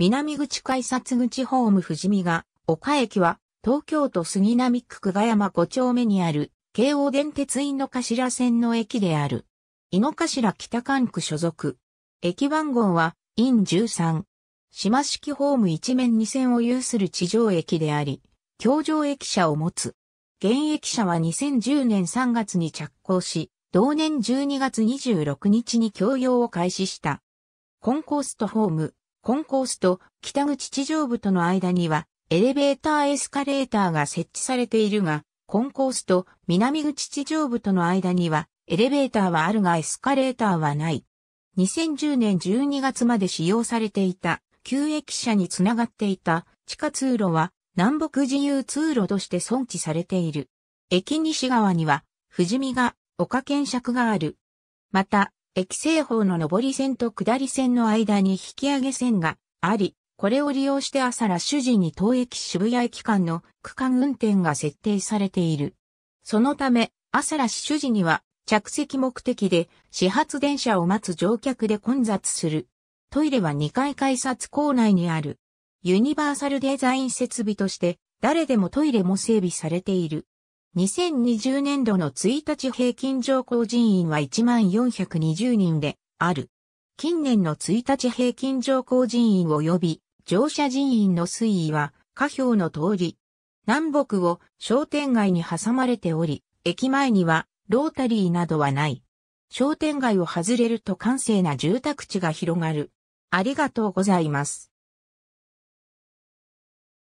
南口改札口ホーム富士見が、岡駅は、東京都杉並区久我山5丁目にある、京王電鉄井の頭線の駅である。井の頭北関区所属。駅番号は、イン13。島式ホーム一面2線を有する地上駅であり、京上駅舎を持つ。現駅舎は2010年3月に着工し、同年12月26日に供用を開始した。コンコーストホーム、コンコースと北口地上部との間にはエレベーターエスカレーターが設置されているが、コンコースと南口地上部との間にはエレベーターはあるがエスカレーターはない。2010年12月まで使用されていた旧駅舎につながっていた地下通路は南北自由通路として存置されている。駅西側には富士見が丘検釈がある。また、駅西方の上り線と下り線の間に引き上げ線があり、これを利用して朝ら主人に当駅渋谷駅間の区間運転が設定されている。そのため、朝ラ主人には着席目的で始発電車を待つ乗客で混雑する。トイレは2階改札構内にある。ユニバーサルデザイン設備として誰でもトイレも整備されている。2020年度の1日平均上降人員は1420人である。近年の1日平均上降人員及び乗車人員の推移は下表の通り、南北を商店街に挟まれており、駅前にはロータリーなどはない。商店街を外れると閑静な住宅地が広がる。ありがとうございます。